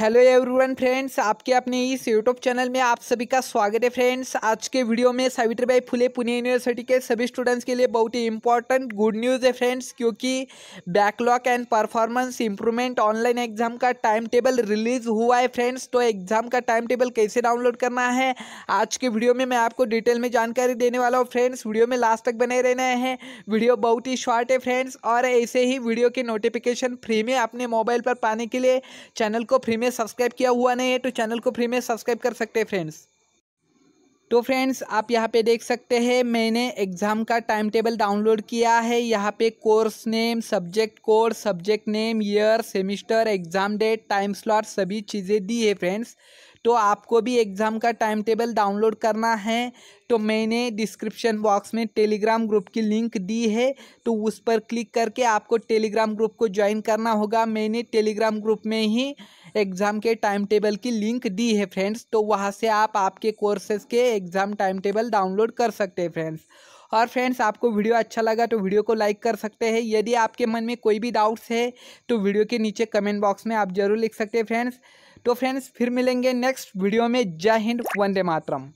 hello everyone friends आपके अपने इस यूट्यूब चैनल में आप सभी का स्वागत है फ्रेंड्स आज के वीडियो में सावित्रीबाई फुले पुणे यूनिवर्सिटी के सभी स्टूडेंट्स के लिए बहुत ही इंपॉर्टेंट गुड न्यूज़ है फ्रेंड्स क्योंकि backlog and performance improvement online exam का टाइम टेबल रिलीज हुआ है फ्रेंड्स तो एग्जाम का टाइम टेबल कैसे डाउनलोड करना है आज के वीडियो में मैं आपको डिटेल में जानकारी देने वाला हूँ फ्रेंड्स वीडियो में लास्ट तक बने रहना है वीडियो बहुत ही शॉर्ट है फ्रेंड्स और ऐसे ही वीडियो के नोटिफिकेशन फ्री में अपने मोबाइल पर पाने के लिए चैनल को फ्री में में सब्सक्राइब किया हुआ नहीं है तो चैनल को फ्री में सब्सक्राइब कर सकते हैं फ्रेंड्स तो फ्रेंड्स आप यहाँ पे देख सकते हैं मैंने एग्ज़ाम का टाइम टेबल डाउनलोड किया है यहाँ पे course name subject code subject name year semester exam date time slot सभी चीज़ें दी है फ्रेंड्स तो आपको भी एग्ज़ाम का टाइम टेबल डाउनलोड करना है तो मैंने डिस्क्रिप्शन बॉक्स में टेलीग्राम ग्रुप की लिंक दी है तो उस पर क्लिक करके आपको टेलीग्राम ग्रुप को ज्वाइन करना होगा मैंने टेलीग्राम ग्रुप में ही एग्ज़ाम के टाइम टेबल की लिंक दी है फ्रेंड्स तो वहाँ से आप आपके कोर्सेज के एग्ज़ाम टाइम टेबल डाउनलोड कर सकते हैं फ्रेंड्स और फ्रेंड्स आपको वीडियो अच्छा लगा तो वीडियो को लाइक कर सकते हैं यदि आपके मन में कोई भी डाउट्स है तो वीडियो के नीचे कमेंट बॉक्स में आप ज़रूर लिख सकते हैं फ्रेंड्स तो फ्रेंड्स फिर मिलेंगे नेक्स्ट वीडियो में जय हिंद वंदे मातरम